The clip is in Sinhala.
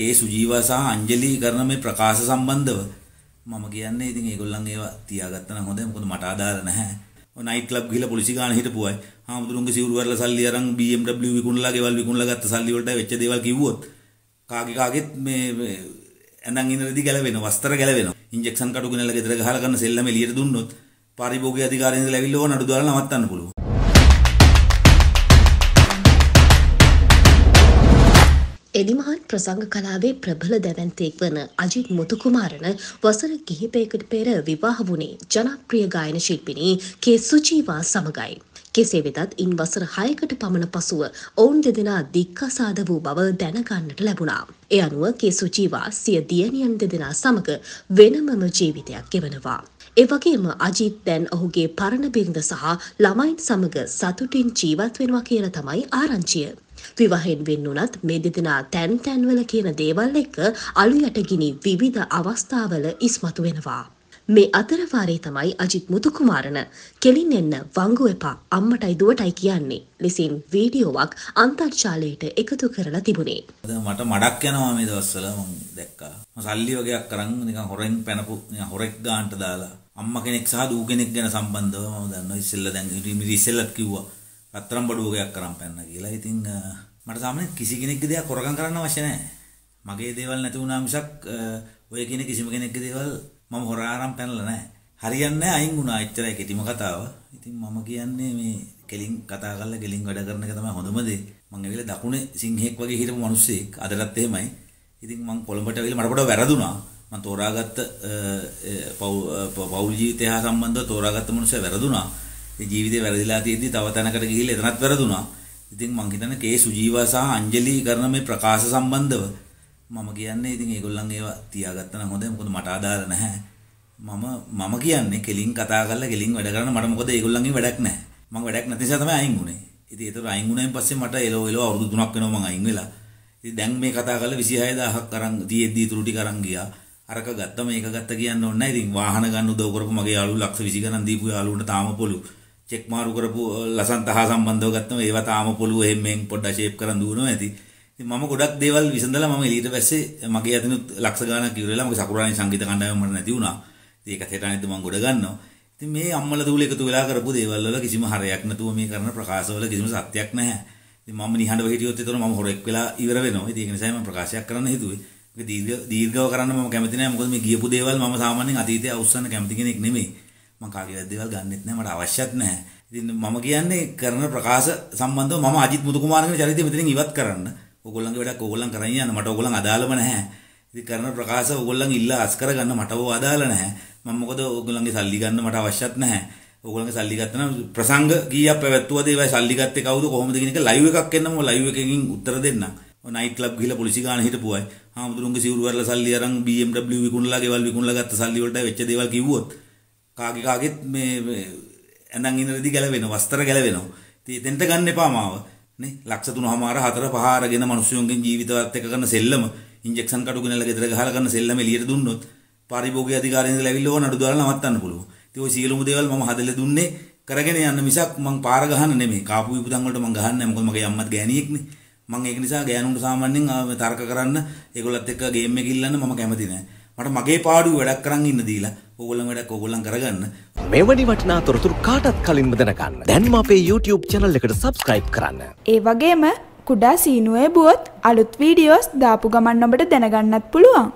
ඒ සුජීවා සහ අංජලි කරන මේ ප්‍රකාශ සම්බන්ධව මම කියන්නේ ඉතින් ඒගොල්ලන් ඒවා තියාගත්තා නම් හොඳයි මොකද මට ආදාර නැහැ. ඔය නයිට් ක්ලබ් ගිහලා පොලිසි ගාන හිටපුවයි. හාමුදුරුවන්ගේ සිවුරු වරලා සල්ලි අරන් BMW විකුණලා ගෙවල් විකුණලා ගත්ත සල්ලි වලට වෙච්ච දේවල් කිව්වොත් කාගේ කාගෙත් මේ ඇඳන් ඉඳලාදී ගැලවෙනවා වස්ත්‍ර ගැලවෙනවා. ඉන්ජෙක්ෂන් කටු ගිනලා ගෙදර ගහලා ගන්න සෙල්ලම එළියට දුන්නොත් පරිභෝගික අධිකාරියෙන් ඉඳලා ඇවිල්ලා ඕන නඩු දාලා නවත්තන්න පුළුවන්. එනිමහන් ප්‍රසංග කලාවේ ප්‍රබල දැවැන්තෙක් වන අජිත් මුතුකුමාරණ වසර කිහිපයකට පෙර විවාහ වුණේ ජනප්‍රිය ගායන ශිල්පිනී කේ සුජීවා සමගයි. කෙසේ වෙතත් ඉන් වසර 6කට පමණ පසුව ඔවුන් දෙදෙනා දික්කසාද වූ බව දැනගන්නට ලැබුණා. ඒ අනුව කේ සුජීවා සිය දියණියන් දෙදෙනා සමග වෙනමම ජීවිතයක් ගෙවනවා. එවගේම අජිත් දැන් ඔහුගේ පරණ බිරිඳ සහ ළමයින් සමග සතුටින් ජීවත් වෙනවා කියලා තමයි ආරංචිය. විවාහෙන් වෙන්න උනත් මේ දෙදෙනා තැන් තැන්වල කියන දේවල් එක්ක අලුයට ගිනි විවිධ අවස්ථාවල ඉස්මතු වෙනවා. මේ අතරවාරේ තමයි අජිත් මුතුකුමාරණ කෙලින් එන්න වංගු එපා අම්මටයි දුවටයි කියන්නේ ලෙසින් වීඩියෝවක් අන්තර්ජාලයට එකතු කරලා තිබුණේ. මට මඩක් යනවා මේ දවස්වල මම දැක්කා. සල්ලි වගේක් කරන් නිකන් හොරෙන් පැනපු හොරෙක් ගාන්ට දාලා අම්මා කෙනෙක් සහ දූ කෙනෙක් ගැන සම්බන්ධව මම දන්නවා ඉස්සෙල්ලා දැන් ඉතින් ඉස්සෙල්ලත් කිව්වා අත්තරම් බඩුවගයක් කරම් පැන්න කියලා ඉතිං මට සාමන කිසි කෙනෙක් දෙයක් කොරගම් කරන්න අවශ්‍ය නැහැ මගේ දේවල් නැති වුණා මිසක් ඔය කියන කිසිම කෙනෙක් දේවල් මම හොරාරම් පැනලා නැහැ හරියන්නේ අයින් වුණා එච්චරයි කෙටිම කතාව ඉතින් මම කියන්නේ මේ කෙලින් කතා කරලා කෙලින් වැඩ කරන එක තමයි හොඳම දේ මං ඇවිල්ලා දකුණේ සිංහෙක් වගේ හිටපු මිනිස්සෙක් අදටත් එහෙමයි ඉතින් මං කොළඹට ඇවිල්ලා මට පොඩ්ඩක් වැරදුනා මං තෝරාගත්ත පෞල් ජීවිතය හා සම්බන්ධව තෝරාගත්ත මිනිස්සු වැරදුනා ජීවිතේ වැරදිලා තියෙද්දි තව තැනකට ගිහිල්ලා එතනත් වැරදුනා. ඉතින් මං හිතන්නේ කේ සුජීවා සහ අංජලි කරන මේ ප්‍රකාශ සම්බන්ධව මම කියන්නේ ඉතින් ඒගොල්ලන් ඒවා තියාගත්තා නම් හොඳයි. මොකද මට අදාළ නැහැ. මම මම කියන්නේ කෙලින් කතා කරලා කෙලින් වැඩ කරන්න මට මොකද ඒගොල්ලන්ගෙන් වැඩක් නැහැ. මම වැඩක් නැති නිසා තමයි අයින් වුනේ. ඉතින් ඒතර අයින් වුණායින් පස්සේ මට එලෝ එලෝ අවුරුදු 3ක් වෙනවා මං අයින් වෙලා. ඉතින් දැන් මේ කතා කරලා 26000ක් අරන් තියෙද්දි ඉතුරු ටික අරන් ගියා. අරක ගත්ත මේක ගත්ත කියන්න ඕනේ නැහැ. ඉතින් වාහන ගන්න උදව් කරපු මගේ යාළුවෝ ලක්ෂ 20 ගණන් දීපු යාළුවන්ට තාම පොළු. චෙක් මාරු කරපු ලසන්ත හා සම්බන්ධව ගත්තම ඒවා තාම පොළු එහෙම්මෙන් පොඩ්ඩක් ෂේප් කරන් දුවනවා ඇති. ඉතින් මම ගොඩක් දේවල් විසඳලා මම එළියට පැස්සේ මගේ අතනුත් ලක්ෂ ගාණක් ඉවරලා මගේ සකුරාණි සංගීත කණ්ඩායම මට නැති වුණා. ඉතින් ඒක තේරණෙද්ද මම ගොඩ ගන්නවා. ඉතින් මේ අම්මල දූල එකතු වෙලා කරපු දේවල් වල කිසිම හරයක් නැතුව මේ කරන ප්‍රකාශවල කිසිම සත්‍යක් නැහැ. ඉතින් මම නිහඬව හිටියොත් ඒතර මම හොරෙක් වෙලා ඉවර වෙනවා. ඉතින් ඒක නිසා මම ප්‍රකාශයක් කරන්න හිතුවේ. මේක දීර්ඝව කරන්න මම කැමති නැහැ. මොකද මේ ගියපු දේවල් මම සාමාන්‍යයෙන් අතීතයේ අවුස්සන්න කැමති කෙනෙක් නෙමෙයි. මම කාගේවත් දේවල් ගන්නෙත් නැහැ මට අවශ්‍යත් නැහැ. ඉතින් මම කියන්නේ කරන ප්‍රකාශ සම්බන්ධව මම අජිත් මුතුකුමාර කියන චරිතය මෙතනින් ඉවත් කරන්න. ඕගොල්ලන්ගේ වැඩක් ඕගොල්ලන් කරන් යන්න මට ඕගොල්ලන් අදාළම නැහැ. ඉතින් කරන ප්‍රකාශ ඕගොල්ලන් ඉල්ලා අස් කරගන්න මට ඕව අදාළ නැහැ. මම මොකද ඕගොල්ලන්ගේ සල්ලි ගන්න මට අවශ්‍යත් නැහැ. ඕගොල්ලන්ගේ සල්ලි ගත්තනම් ප්‍රසංග කීයක් පැවැත්වුවද ඒවයි සල්ලි ගත්තේ කවුද කොහොමද කියන එක ලයිව් එකක් එන්නම ලයිව් එකකින් උත්තර දෙන්නම්. ඔය නයිට් ක්ලබ් ගිහලා පොලිසි ගාන හිටපුවයි. හාමුදුරුවන්ගේ සිවුරු වරලා සල්ලි අරන් BMW විකුණලා ගෙවල් විකුණලා ගත්ත සල්ලි වලට වෙච්ච දේවල් කිව්වොත් කාගකාගෙත් මේ ඇඳන් ඉඳරදි ගැලවෙන වස්තර ගැලවෙනවා. ඉතින් එතෙන්ට ගන්න එපා මාව. නේ ලක්ෂ තුන හමාර හතර පහ අරගෙන මිනිස්සුන්ගෙන් ජීවිතවත් එක කරන සෙල්ලම ඉන්ජෙක්ෂන් කටු ගෙනල්ලා ගෙදර ගහලා කරන සෙල්ලම එළියට දුන්නොත් පරිභෝගික අධිකාරියෙන් ඉඳලා ඇවිල්ලා ඕන නඩු දාලා නවත්තන්න පුළුවන්. ඉතින් ওই සියලුම දේවල් මම හදලා දුන්නේ කරගෙන යන්න මිසක් මං පාර ගහන්න නෙමෙයි. කාපු විපදන් වලට මං ගහන්නේ මොකද මගේ අම්මත් ගෑණියෙක්නේ. මං ඒක නිසා ගෑනුන්ට සාමාන්‍යයෙන් තර්ක කරන්න ඒගොල්ලත් එක්ක ගේම් එක ඉල්ලන්න මම කැමති නෑ. මට මගේ පාඩුව වැඩක් කරන් ඉන්න දීලා ඕගොල්ලන් වැඩක් ඕගොල්ලන් කරගන්න. මෙවැනි වටිනා තොරතුරු කාටත් කලින්ම දැනගන්න. දැන්ම අපේ YouTube channel එකට subscribe කරන්න. ඒ වගේම කුඩා සීනුවේ බුවොත් අලුත් වීඩියෝස් දාපු ගමන් ඔබට දැනගන්නත් පුළුවන්.